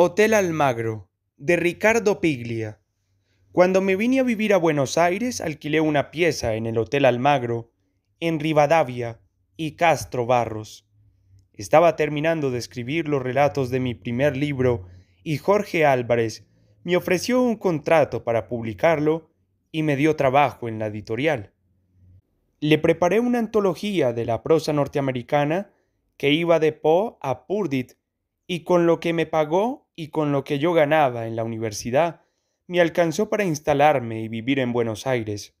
Hotel Almagro, de Ricardo Piglia. Cuando me vine a vivir a Buenos Aires, alquilé una pieza en el Hotel Almagro, en Rivadavia y Castro Barros. Estaba terminando de escribir los relatos de mi primer libro y Jorge Álvarez me ofreció un contrato para publicarlo y me dio trabajo en la editorial. Le preparé una antología de la prosa norteamericana que iba de Poe a Purdit y con lo que me pagó y con lo que yo ganaba en la universidad, me alcanzó para instalarme y vivir en Buenos Aires.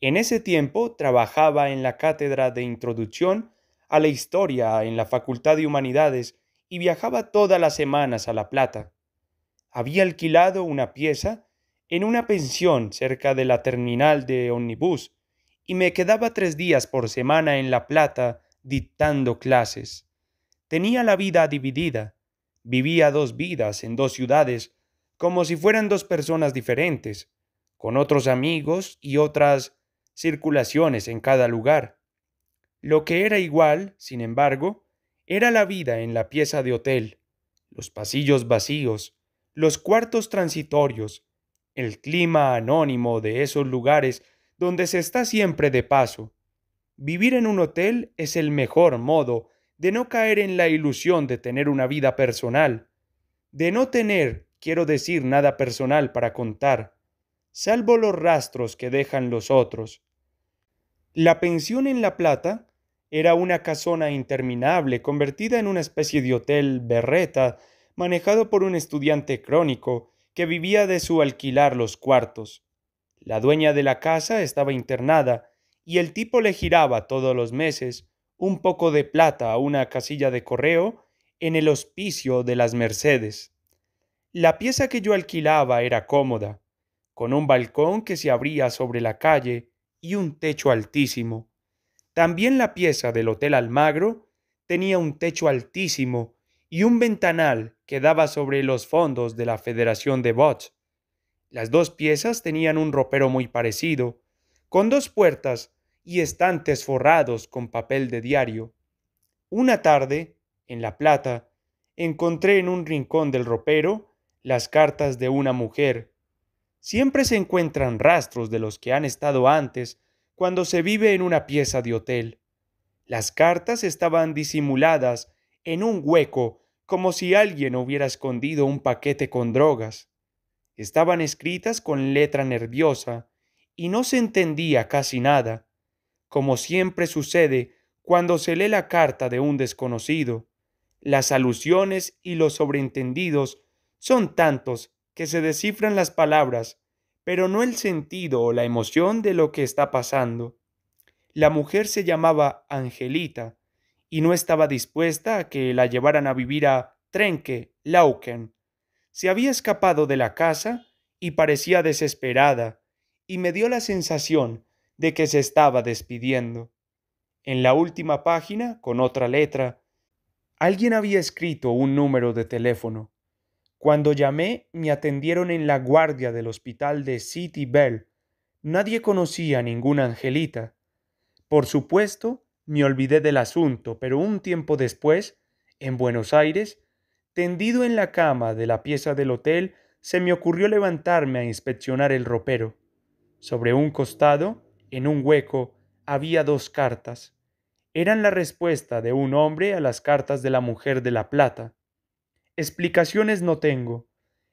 En ese tiempo trabajaba en la cátedra de introducción a la historia en la Facultad de Humanidades y viajaba todas las semanas a La Plata. Había alquilado una pieza en una pensión cerca de la terminal de Omnibus y me quedaba tres días por semana en La Plata dictando clases tenía la vida dividida. Vivía dos vidas en dos ciudades, como si fueran dos personas diferentes, con otros amigos y otras circulaciones en cada lugar. Lo que era igual, sin embargo, era la vida en la pieza de hotel, los pasillos vacíos, los cuartos transitorios, el clima anónimo de esos lugares donde se está siempre de paso. Vivir en un hotel es el mejor modo de no caer en la ilusión de tener una vida personal, de no tener, quiero decir, nada personal para contar, salvo los rastros que dejan los otros. La pensión en La Plata era una casona interminable convertida en una especie de hotel berreta manejado por un estudiante crónico que vivía de su alquilar los cuartos. La dueña de la casa estaba internada y el tipo le giraba todos los meses un poco de plata a una casilla de correo en el hospicio de las Mercedes. La pieza que yo alquilaba era cómoda, con un balcón que se abría sobre la calle y un techo altísimo. También la pieza del Hotel Almagro tenía un techo altísimo y un ventanal que daba sobre los fondos de la Federación de Bots. Las dos piezas tenían un ropero muy parecido, con dos puertas y estantes forrados con papel de diario. Una tarde, en La Plata, encontré en un rincón del ropero las cartas de una mujer. Siempre se encuentran rastros de los que han estado antes cuando se vive en una pieza de hotel. Las cartas estaban disimuladas en un hueco como si alguien hubiera escondido un paquete con drogas. Estaban escritas con letra nerviosa y no se entendía casi nada como siempre sucede cuando se lee la carta de un desconocido. Las alusiones y los sobreentendidos son tantos que se descifran las palabras, pero no el sentido o la emoción de lo que está pasando. La mujer se llamaba Angelita y no estaba dispuesta a que la llevaran a vivir a Trenque, Lauken. Se había escapado de la casa y parecía desesperada, y me dio la sensación de que se estaba despidiendo. En la última página, con otra letra, alguien había escrito un número de teléfono. Cuando llamé, me atendieron en la guardia del hospital de City Bell. Nadie conocía a ninguna angelita. Por supuesto, me olvidé del asunto, pero un tiempo después, en Buenos Aires, tendido en la cama de la pieza del hotel, se me ocurrió levantarme a inspeccionar el ropero. Sobre un costado, en un hueco había dos cartas. Eran la respuesta de un hombre a las cartas de la mujer de la plata. Explicaciones no tengo.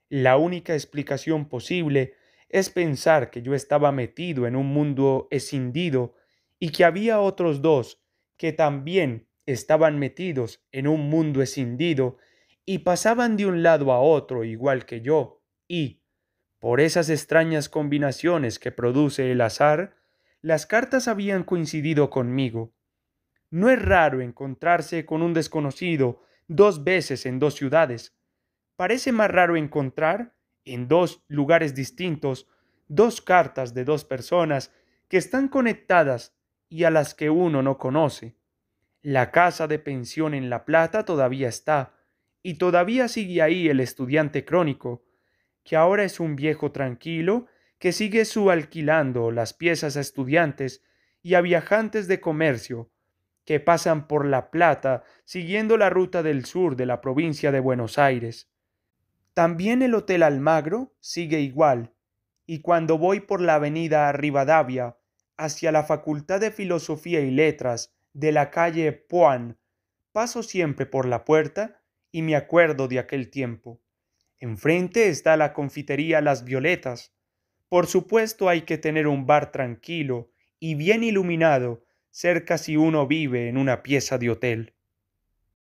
La única explicación posible es pensar que yo estaba metido en un mundo escindido y que había otros dos que también estaban metidos en un mundo escindido y pasaban de un lado a otro igual que yo, y, por esas extrañas combinaciones que produce el azar, las cartas habían coincidido conmigo. No es raro encontrarse con un desconocido dos veces en dos ciudades. Parece más raro encontrar, en dos lugares distintos, dos cartas de dos personas que están conectadas y a las que uno no conoce. La casa de pensión en La Plata todavía está, y todavía sigue ahí el estudiante crónico, que ahora es un viejo tranquilo que sigue subalquilando las piezas a estudiantes y a viajantes de comercio que pasan por La Plata siguiendo la ruta del sur de la provincia de Buenos Aires. También el Hotel Almagro sigue igual, y cuando voy por la avenida Rivadavia hacia la Facultad de Filosofía y Letras de la calle Puan, paso siempre por la puerta y me acuerdo de aquel tiempo. Enfrente está la confitería Las Violetas, por supuesto hay que tener un bar tranquilo y bien iluminado cerca si uno vive en una pieza de hotel.